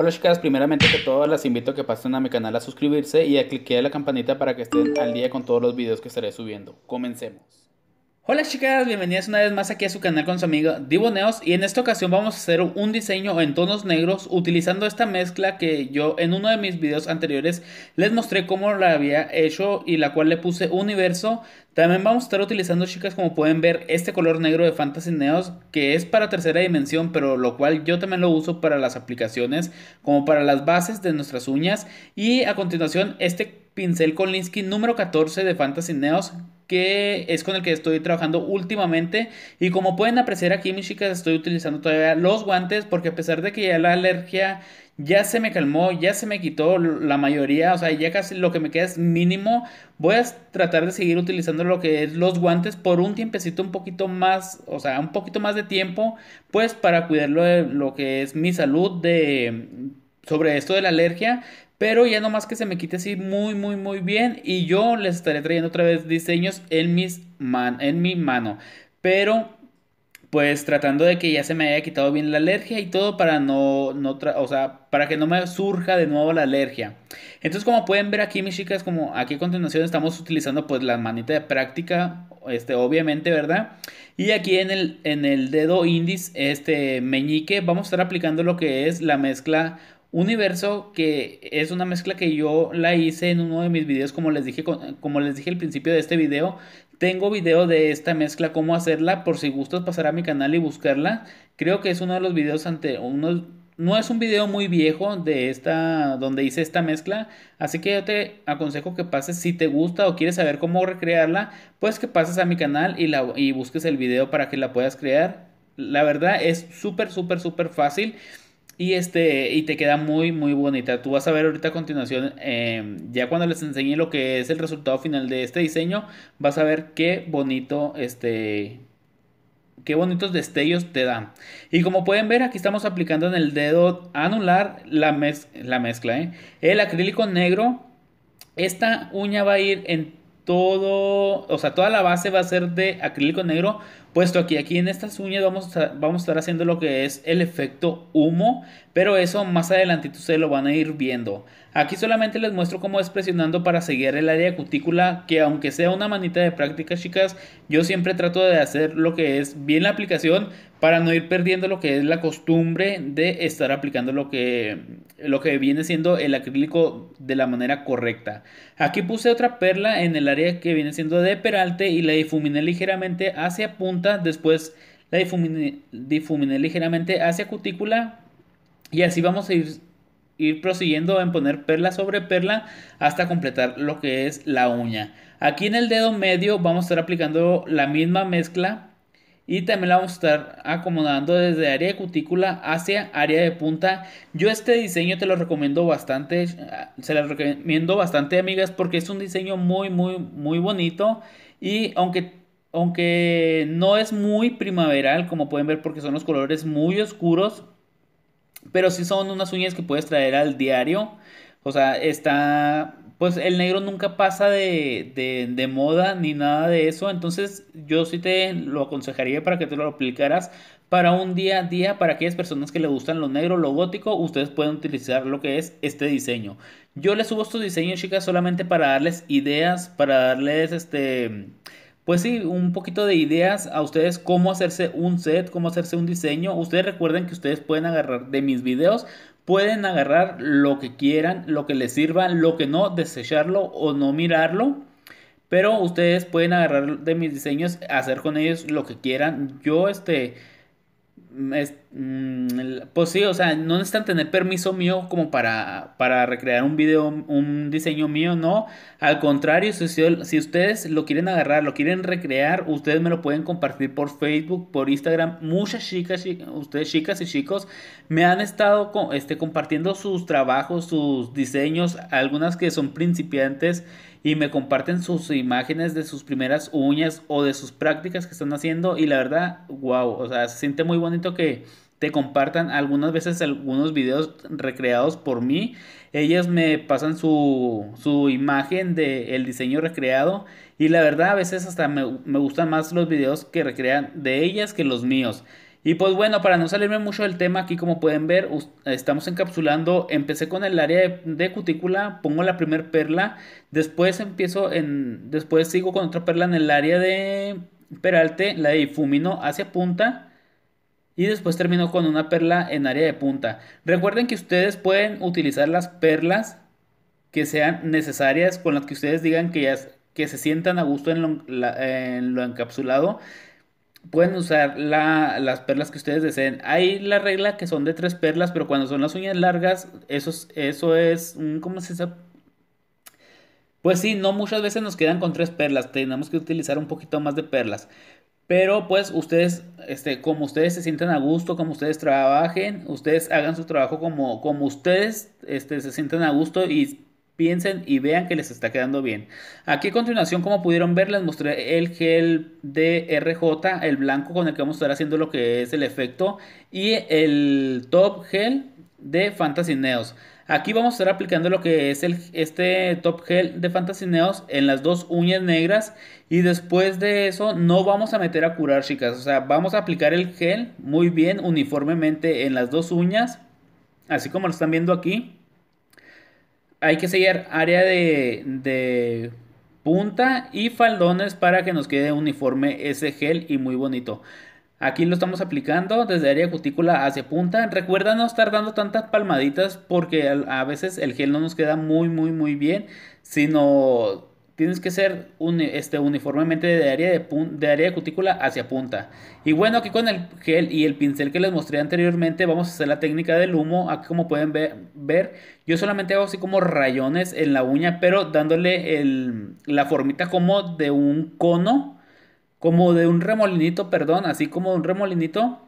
Hola chicas, primeramente que todo las invito a que pasen a mi canal a suscribirse y a cliquear la campanita para que estén al día con todos los videos que estaré subiendo. Comencemos. Hola chicas, bienvenidas una vez más aquí a su canal con su amigo Diboneos y en esta ocasión vamos a hacer un diseño en tonos negros utilizando esta mezcla que yo en uno de mis videos anteriores les mostré cómo la había hecho y la cual le puse universo. También vamos a estar utilizando chicas como pueden ver este color negro de Fantasy Neos que es para tercera dimensión pero lo cual yo también lo uso para las aplicaciones como para las bases de nuestras uñas y a continuación este pincel con Linsky número 14 de Fantasy Neos que es con el que estoy trabajando últimamente. Y como pueden apreciar aquí, mis chicas, estoy utilizando todavía los guantes porque a pesar de que ya la alergia ya se me calmó, ya se me quitó la mayoría, o sea, ya casi lo que me queda es mínimo. Voy a tratar de seguir utilizando lo que es los guantes por un tiempecito un poquito más, o sea, un poquito más de tiempo, pues para cuidarlo de, lo que es mi salud de sobre esto de la alergia, pero ya nomás que se me quite así muy, muy, muy bien. Y yo les estaré trayendo otra vez diseños en, mis man en mi mano. Pero pues tratando de que ya se me haya quitado bien la alergia y todo para no, no o sea, para que no me surja de nuevo la alergia. Entonces, como pueden ver aquí, mis chicas, como aquí a continuación estamos utilizando pues la manita de práctica, este, obviamente, ¿verdad? Y aquí en el, en el dedo índice, este, meñique, vamos a estar aplicando lo que es la mezcla universo que es una mezcla que yo la hice en uno de mis videos, como les dije, como les dije al principio de este video. Tengo video de esta mezcla, cómo hacerla, por si gustas pasar a mi canal y buscarla. Creo que es uno de los videos ante unos... No es un video muy viejo de esta, donde hice esta mezcla, así que yo te aconsejo que pases, si te gusta o quieres saber cómo recrearla, pues que pases a mi canal y, la, y busques el video para que la puedas crear. La verdad es súper, súper, súper fácil. Y, este, y te queda muy, muy bonita. Tú vas a ver ahorita a continuación, em, ya cuando les enseñe lo que es el resultado final de este diseño, vas a ver qué bonito, este, qué bonitos destellos te dan. Y como pueden ver, aquí estamos aplicando en el dedo anular la, la mezcla. ¿eh? El acrílico negro, esta uña va a ir en todo, o sea, toda la base va a ser de acrílico negro, puesto aquí, aquí en estas uñas vamos a, vamos a estar haciendo lo que es el efecto humo, pero eso más adelante ustedes lo van a ir viendo. Aquí solamente les muestro cómo es presionando para seguir el área cutícula, que aunque sea una manita de práctica, chicas, yo siempre trato de hacer lo que es bien la aplicación, para no ir perdiendo lo que es la costumbre de estar aplicando lo que, lo que viene siendo el acrílico de la manera correcta. Aquí puse otra perla en el área que viene siendo de peralte y la difuminé ligeramente hacia punta, después la difuminé, ligeramente hacia cutícula y así vamos a ir, ir prosiguiendo en poner perla sobre perla hasta completar lo que es la uña. Aquí en el dedo medio vamos a estar aplicando la misma mezcla y también la vamos a estar acomodando desde área de cutícula hacia área de punta. Yo este diseño te lo recomiendo bastante, ah, se lo recomiendo bastante amigas porque es un diseño muy muy muy bonito y aunque aunque no es muy primaveral como pueden ver porque son los colores muy oscuros, pero sí son unas uñas que puedes traer al diario. O sea, está pues el negro nunca pasa de, moda ni nada de eso. Entonces yo sí te lo aconsejaría para que te lo aplicaras para un día a día, para aquellas personas que le gustan lo negro, lo gótico, ustedes pueden utilizar lo que es este diseño. Yo les subo estos diseños, chicas, solamente para darles ideas, para darles este... Pues sí, un poquito de ideas a ustedes cómo hacerse un set, cómo hacerse un diseño. Ustedes recuerden que ustedes pueden agarrar de mis videos Pueden agarrar lo que quieran, lo que les sirva, lo que no, desecharlo o no mirarlo. Pero ustedes pueden agarrar de mis diseños, hacer con ellos lo que quieran. Yo, este, mm, Mm, pues sí, o sea, no necesitan tener permiso mío como para, para recrear un video, un diseño mío, no. Al contrario, si, si, ustedes lo quieren agarrar, lo quieren recrear, ustedes me lo pueden compartir por Facebook, por Instagram. Muchas chicas, chicas ustedes chicas y chicos, me han estado este, compartiendo sus trabajos, sus diseños, algunas que son principiantes y me comparten sus imágenes de sus primeras uñas o de sus prácticas que están haciendo y la verdad, wow, o sea, siente muy bonito que te compartan algunas veces algunos videos recreados por mí. Ellas me pasan su, imagen del diseño recreado y la verdad a veces hasta me, gustan más los videos que recrean de ellas que los míos. Y pues bueno, para no salirme mucho del tema, aquí como pueden ver, estamos encapsulando, empecé con el área de, cutícula, pongo la primer perla, después empiezo en, después sigo con otra perla en el área de peralte, la difumino hacia punta, y después terminó con una perla en área de punta. Recuerden que ustedes pueden utilizar las perlas que sean necesarias, con las que ustedes digan que, que se sientan a gusto en lo, encapsulado. Pueden usar las perlas que ustedes deseen. Hay la regla que son de tres perlas, pero cuando son las uñas largas, eso es, eso es ¿cómo se dice? Pues sí, no muchas veces nos quedan con tres perlas, tenemos que utilizar un poquito más de perlas. Pero pues ustedes, este, como ustedes se sientan a gusto, como ustedes trabajen, ustedes hagan su trabajo como, como ustedes este, se sientan a gusto y piensen y vean que les está quedando bien. Aquí a continuación, como pudieron ver, les mostré el gel de RJ, el blanco con el que vamos a estar haciendo lo que es el efecto, y el top gel de Fantasy Neos. Aquí vamos a estar aplicando lo que es este top gel de Fantasineos en las dos uñas negras. Y después de eso no vamos a meter a curar chicas. O sea, vamos a aplicar el gel muy bien uniformemente en las dos uñas. Así como lo están viendo aquí. Hay que sellar área de punta y faldones para que nos quede uniforme ese gel y muy bonito. Aquí lo estamos aplicando desde área cutícula hacia punta. Recuerda no estar dando tantas palmaditas porque a veces el gel no nos queda muy, muy, muy bien, sino tienes que ser este, uniformemente de área de, de área cutícula hacia punta. Y bueno, aquí con el gel y el pincel que les mostré anteriormente, vamos a hacer la técnica del humo. Aquí como pueden ver, ver yo solamente hago así como rayones en la uña, pero dándole el, la formita como de un cono como de un remolinito, perdón, así como de un remolinito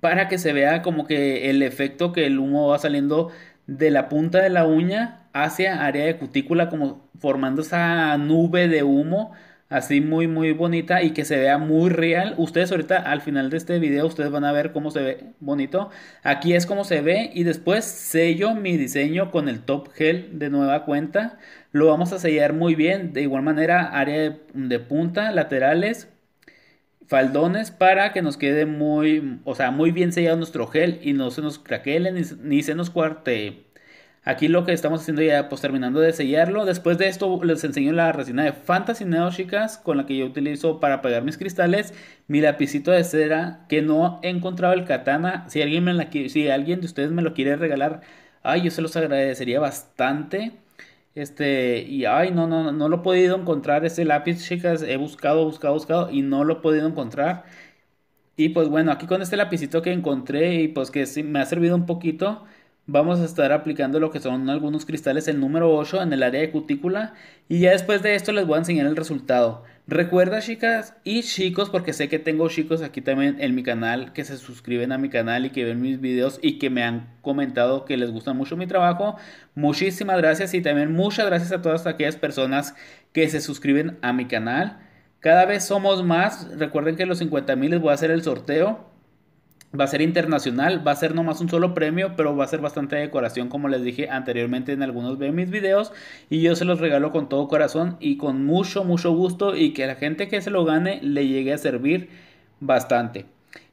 para que se vea como que el efecto que el humo va saliendo de la punta de la uña hacia área de cutícula como formando esa nube de humo así muy, muy bonita y que se vea muy real. Ustedes ahorita al final de este video, ustedes van a ver cómo se ve bonito. Aquí es como se ve y después sello mi diseño con el top gel de nueva cuenta. Lo vamos a sellar muy bien, de igual manera área de, punta, laterales, faldones para que nos quede muy, o sea, muy bien sellado nuestro gel y no se nos craquele ni, ni se nos cuarte Aquí lo que estamos haciendo ya, pues terminando de sellarlo. Después de esto les enseño la resina de Fantasy Neo, chicas, con la que yo utilizo para pegar mis cristales. Mi lapicito de cera, que no he encontrado el katana. Si alguien, me si alguien de ustedes me lo quiere regalar, ay, yo se los agradecería bastante. Este, y ay, no, no, no lo he podido encontrar ese lápiz, chicas. He buscado, buscado, buscado y no lo he podido encontrar. Y pues bueno, aquí con este lapicito que encontré y pues que me ha servido un poquito vamos a estar aplicando lo que son algunos cristales el número 8 en el área de cutícula y ya después de esto les voy a enseñar el resultado. Recuerda chicas y chicos, porque sé que tengo chicos aquí también en mi canal que se suscriben a mi canal y que ven mis videos y que me han comentado que les gusta mucho mi trabajo. Muchísimas gracias y también muchas gracias a todas aquellas personas que se suscriben a mi canal. Cada vez somos más, recuerden que los 50 mil les voy a hacer el sorteo Va a ser internacional, va a ser nomás un solo premio, pero va a ser bastante decoración, como les dije anteriormente en algunos de mis videos. Y yo se los regalo con todo corazón y con mucho, mucho gusto. Y que la gente que se lo gane le llegue a servir bastante.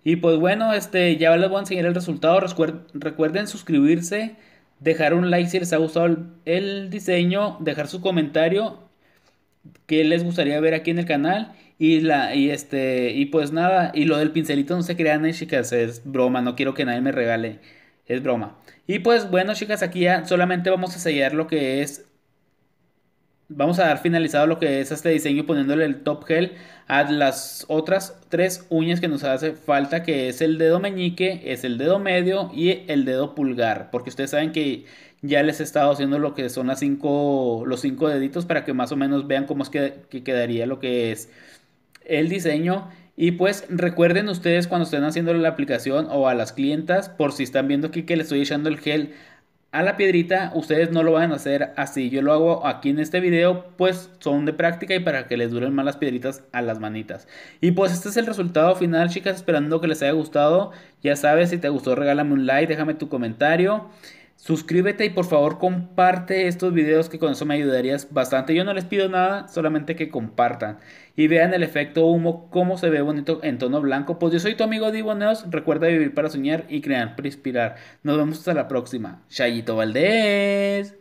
Y pues bueno, este, ya les voy a enseñar el resultado. Recuerden suscribirse, dejar un like si les ha gustado el, el diseño, dejar su comentario que les gustaría ver aquí en el canal. Y, y, este, y pues nada, y lo del pincelito no se crean, eh, chicas, es broma, no quiero que nadie me regale, es broma. Y pues bueno, chicas, aquí ya solamente vamos a sellar lo que es vamos a dar finalizado lo que es este diseño poniéndole el top gel a las otras tres uñas que nos hace falta que es el dedo meñique, es el dedo medio y el dedo pulgar porque ustedes saben que ya les he estado haciendo lo que son las cinco, los cinco deditos para que más o menos vean cómo es que quedaría lo que es el diseño. Y pues recuerden ustedes cuando estén haciendo la aplicación o a las clientas, por si están viendo aquí que le estoy echando el gel a la piedrita, ustedes no lo van a hacer así. Yo lo hago aquí en este video, pues son de práctica y para que les duren más las piedritas a las manitas. Y pues este es el resultado final, chicas, esperando que les haya gustado. Ya sabes, si te gustó regálame un like, déjame tu comentario. Suscríbete y por favor comparte estos videos que con eso me ayudarías bastante. Yo no les pido nada, solamente que compartan. Y vean el efecto humo, cómo se ve bonito en tono blanco. Pues yo soy tu amigo Divo Recuerda vivir para soñar y crear para inspirar. Nos vemos hasta la próxima. Chayito Valdés.